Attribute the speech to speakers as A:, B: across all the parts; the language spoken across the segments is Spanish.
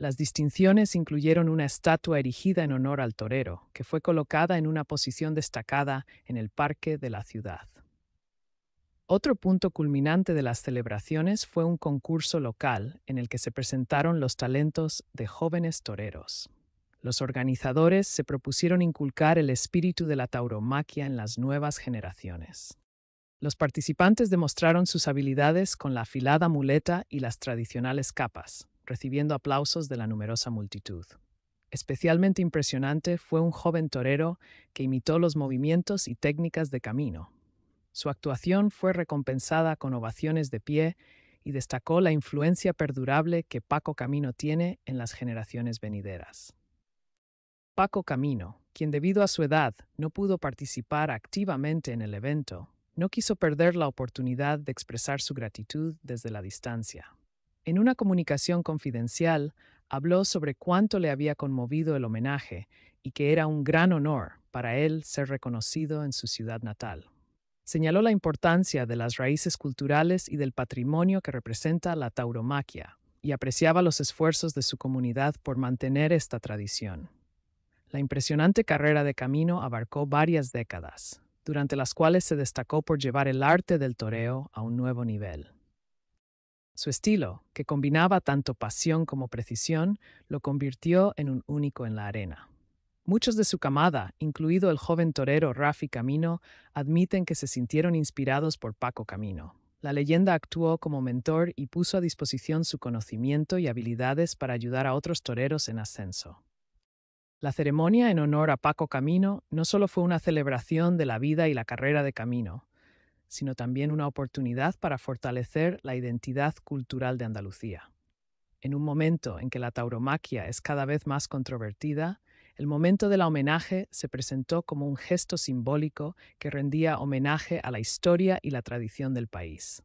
A: Las distinciones incluyeron una estatua erigida en honor al torero, que fue colocada en una posición destacada en el parque de la ciudad. Otro punto culminante de las celebraciones fue un concurso local en el que se presentaron los talentos de jóvenes toreros. Los organizadores se propusieron inculcar el espíritu de la tauromaquia en las nuevas generaciones. Los participantes demostraron sus habilidades con la afilada muleta y las tradicionales capas, recibiendo aplausos de la numerosa multitud. Especialmente impresionante fue un joven torero que imitó los movimientos y técnicas de camino. Su actuación fue recompensada con ovaciones de pie y destacó la influencia perdurable que Paco Camino tiene en las generaciones venideras. Paco Camino, quien debido a su edad no pudo participar activamente en el evento, no quiso perder la oportunidad de expresar su gratitud desde la distancia. En una comunicación confidencial, habló sobre cuánto le había conmovido el homenaje y que era un gran honor para él ser reconocido en su ciudad natal. Señaló la importancia de las raíces culturales y del patrimonio que representa la tauromaquia y apreciaba los esfuerzos de su comunidad por mantener esta tradición. La impresionante carrera de camino abarcó varias décadas, durante las cuales se destacó por llevar el arte del toreo a un nuevo nivel. Su estilo, que combinaba tanto pasión como precisión, lo convirtió en un único en la arena. Muchos de su camada, incluido el joven torero Rafi Camino, admiten que se sintieron inspirados por Paco Camino. La leyenda actuó como mentor y puso a disposición su conocimiento y habilidades para ayudar a otros toreros en ascenso. La ceremonia en honor a Paco Camino no solo fue una celebración de la vida y la carrera de Camino, sino también una oportunidad para fortalecer la identidad cultural de Andalucía. En un momento en que la tauromaquia es cada vez más controvertida, el momento del homenaje se presentó como un gesto simbólico que rendía homenaje a la historia y la tradición del país.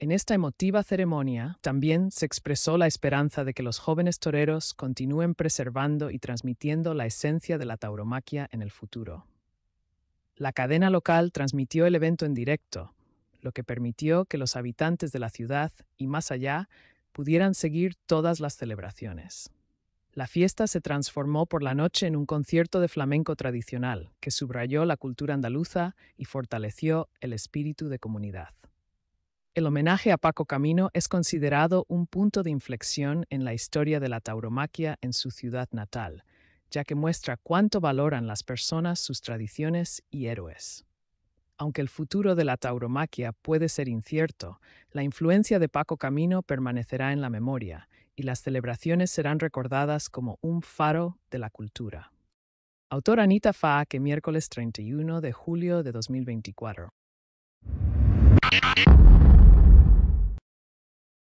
A: En esta emotiva ceremonia también se expresó la esperanza de que los jóvenes toreros continúen preservando y transmitiendo la esencia de la tauromaquia en el futuro. La cadena local transmitió el evento en directo, lo que permitió que los habitantes de la ciudad y más allá pudieran seguir todas las celebraciones. La fiesta se transformó por la noche en un concierto de flamenco tradicional que subrayó la cultura andaluza y fortaleció el espíritu de comunidad. El homenaje a Paco Camino es considerado un punto de inflexión en la historia de la tauromaquia en su ciudad natal, ya que muestra cuánto valoran las personas sus tradiciones y héroes. Aunque el futuro de la tauromaquia puede ser incierto, la influencia de Paco Camino permanecerá en la memoria y las celebraciones serán recordadas como un faro de la cultura. Autor Anita Fa, que miércoles 31 de julio de 2024.